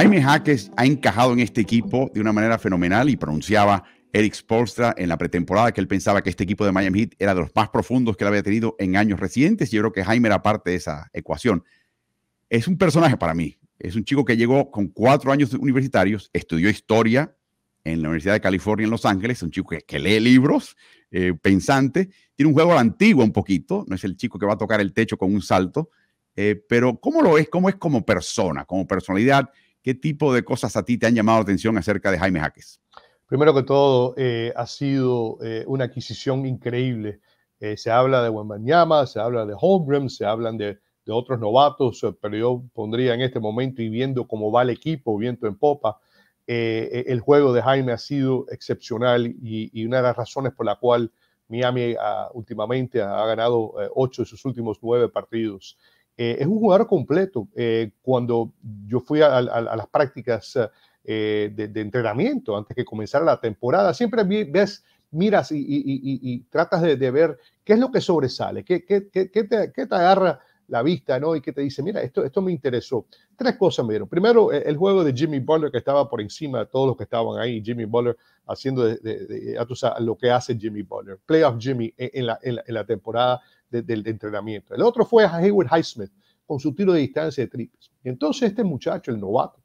Jaime Jaques ha encajado en este equipo de una manera fenomenal y pronunciaba Eric Spolstra en la pretemporada que él pensaba que este equipo de Miami Heat era de los más profundos que él había tenido en años recientes. Yo creo que Jaime era parte de esa ecuación. Es un personaje para mí. Es un chico que llegó con cuatro años universitarios, estudió historia en la Universidad de California en Los Ángeles, es un chico que, lee libros, eh, pensante, tiene un juego a la un poquito, no es el chico que va a tocar el techo con un salto, eh, pero ¿cómo lo es? ¿Cómo es como persona, como personalidad? ¿Qué tipo de cosas a ti te han llamado atención acerca de Jaime Jaques? Primero que todo, eh, ha sido eh, una adquisición increíble. Eh, se habla de Wembanyama, se habla de Holmgren, se hablan de, otros novatos, pero yo pondría en este momento y viendo cómo va el equipo, viento en popa, el juego de Jaime ha sido excepcional y, una de las razones por la cual Miami ah, últimamente ha ganado ocho de sus últimos nueve partidos. Eh, es un jugador completo. Eh, cuando yo fui a, las prácticas eh, de, entrenamiento antes que comenzara la temporada, siempre ves, miras y, tratas de, ver qué es lo que sobresale, qué, te, agarra la vista ¿no? y qué te dice, mira, esto, me interesó. Tres cosas me dieron. Primero, e, el juego de Jimmy Butler que estaba por encima de todos los que estaban ahí, Jimmy Butler haciendo lo que hace Jimmy Butler, playoff Jimmy e, en la temporada del entrenamiento. El otro fue Hayward Highsmith con su tiro de distancia de triples. Y entonces este muchacho, el novato,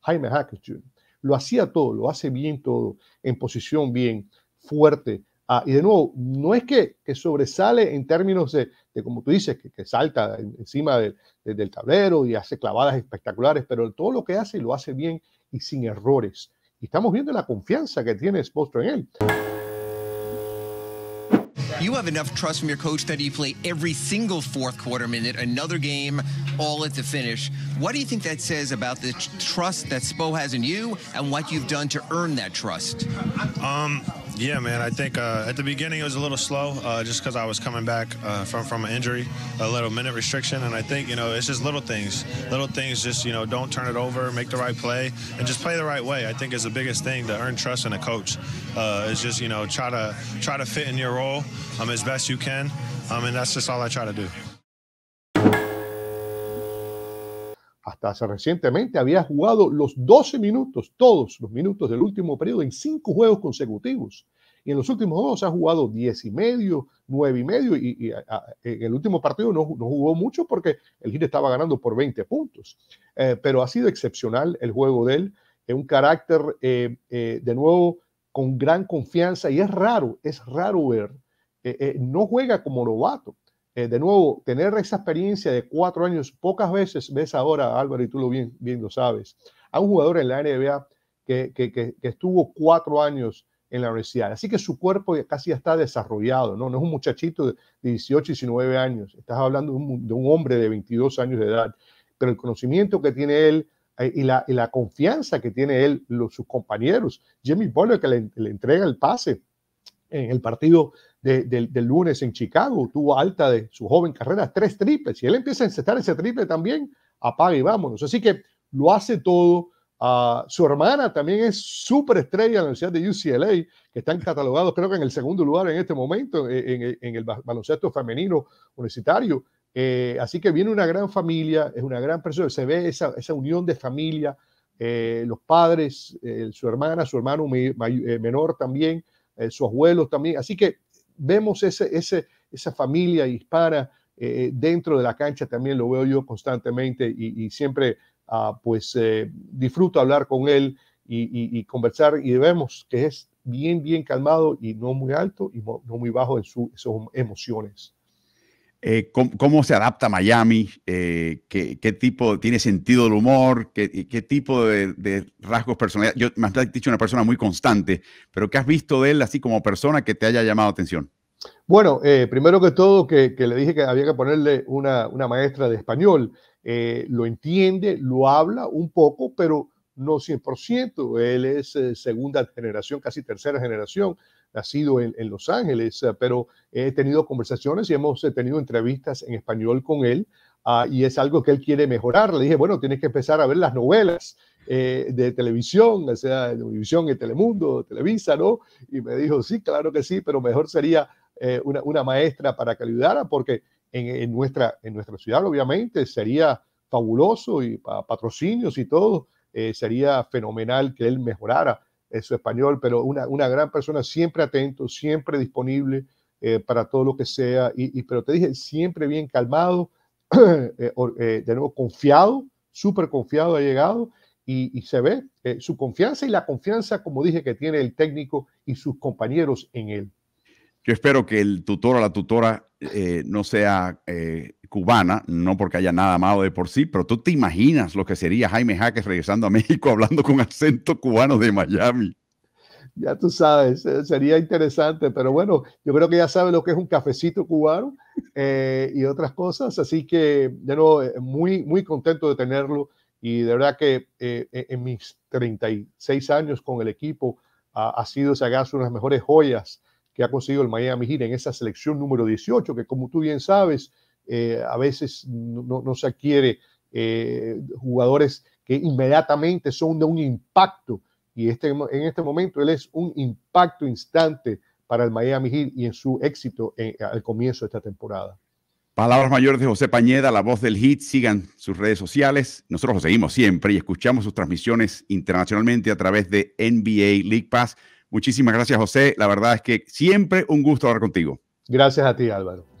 Jaime Hackett Jr., lo hacía todo, lo hace bien todo, en posición bien, fuerte. Ah, y de nuevo, no es que, sobresale en términos de, como tú dices, que, salta encima del, del tablero y hace clavadas espectaculares, pero todo lo que hace lo hace bien y sin errores. Y estamos viendo la confianza que tiene Spostro en él. you have enough trust from your coach that you play every single fourth quarter minute, another game, all at the finish. What do you think that says about the trust that Spo has in you and what you've done to earn that trust? Um, yeah, man. I think uh, at the beginning it was a little slow, uh, just because I was coming back uh, from from an injury, a little minute restriction, and I think you know it's just little things, little things. Just you know, don't turn it over, make the right play, and just play the right way. I think is the biggest thing to earn trust in a coach. Uh, is just you know try to try to fit in your role um, as best you can, um, and that's just all I try to do. hasta hace recientemente había jugado los 12 minutos, todos los minutos del último periodo en cinco juegos consecutivos. Y en los últimos dos ha jugado 10 y medio, 9 y medio, y, en el último partido no, no, jugó mucho porque el Gire estaba ganando por 20 puntos. Eh, pero ha sido excepcional el juego de él, es un carácter eh, eh, de nuevo con gran confianza y es raro, es raro ver. no juega como novato, eh, de nuevo, tener esa experiencia de cuatro años, pocas veces ves ahora, Álvaro, y tú lo bien, lo sabes, a un jugador en la NBA que, estuvo cuatro años en la universidad. Así que su cuerpo casi está desarrollado, ¿no? No es un muchachito de 18, 19 años. Estás hablando de un, hombre de 22 años de edad. Pero el conocimiento que tiene él eh, y, la, confianza que tiene él, los, sus compañeros, Jimmy Butler que le, le entrega el pase en el partido del lunes en Chicago, tuvo alta de su joven carrera, tres triples. Si él empieza a encestar ese triple también, apaga y vámonos. Así que lo hace todo. Ah, su hermana también es súper estrella en la Universidad de UCLA, que están catalogados creo que en el segundo lugar en este momento eh, eh, en, el baloncesto femenino universitario. Eh, así que viene una gran familia, es una gran persona, se ve esa, esa unión de familia, los padres, su hermana, su hermano menor también, sus abuelos también. Así que vemos ese, ese, esa familia hispana eh, eh, dentro de la cancha, también lo veo yo constantemente y, siempre ah, pues eh, disfruto hablar con él y, conversar y vemos que es bien, bien calmado y no muy alto y no muy bajo en sus emociones. Eh, cómo, se adapta Miami, eh, qué, tipo, tiene sentido del humor, qué, tipo de, rasgos personales? Yo me has dicho una persona muy constante, pero ¿qué has visto de él así como persona que te haya llamado atención? Bueno, eh, primero que todo, que, le dije que había que ponerle una, una maestra de español. lo entiende, lo habla un poco, pero no 100%. Él es segunda generación, casi tercera generación ha sido en, Los Ángeles, eh, pero he tenido conversaciones y hemos eh, tenido entrevistas en español con él ah, y es algo que él quiere mejorar. Le dije, bueno, tienes que empezar a ver las novelas. Eh, de televisión, o sea, de televisión y Telemundo, Televisa, ¿no? Y me dijo, sí, claro que sí, pero mejor sería una, maestra para que ayudara, porque en, nuestra, en nuestra ciudad, obviamente, sería fabuloso y para patrocinios y todo, sería fenomenal que él mejorara su español, pero una, gran persona, siempre atento, siempre disponible eh, para todo lo que sea. Y, pero te dije, siempre bien calmado, eh, eh, de nuevo confiado, súper confiado ha llegado. Y, se ve su confianza y la confianza, como dije, que tiene el técnico y sus compañeros en él. Yo espero que el tutor o la tutora eh, no sea eh, cubana, no porque haya nada malo de por sí, pero tú te imaginas lo que sería Jaime Jaques regresando a México hablando con acento cubano de Miami. Ya tú sabes, eh, sería interesante, pero bueno, yo creo que ya sabe lo que es un cafecito cubano y otras cosas, así que de nuevo, muy, muy contento de tenerlo y de verdad que en mis 36 años con el equipo ha sido, se una de las mejores joyas que ha conseguido el Miami Heat en esa selección número 18, que como tú bien sabes, eh, a veces no, se adquiere eh, jugadores que inmediatamente son de un impacto. Y este, en este momento él es un impacto instante para el Miami Heat y en su éxito eh, al comienzo de esta temporada. Palabras mayores de José Pañeda, la voz del hit. Sigan sus redes sociales. Nosotros lo seguimos siempre y escuchamos sus transmisiones internacionalmente a través de NBA League Pass. Muchísimas gracias, José. La verdad es que siempre un gusto hablar contigo. Gracias a ti, Álvaro.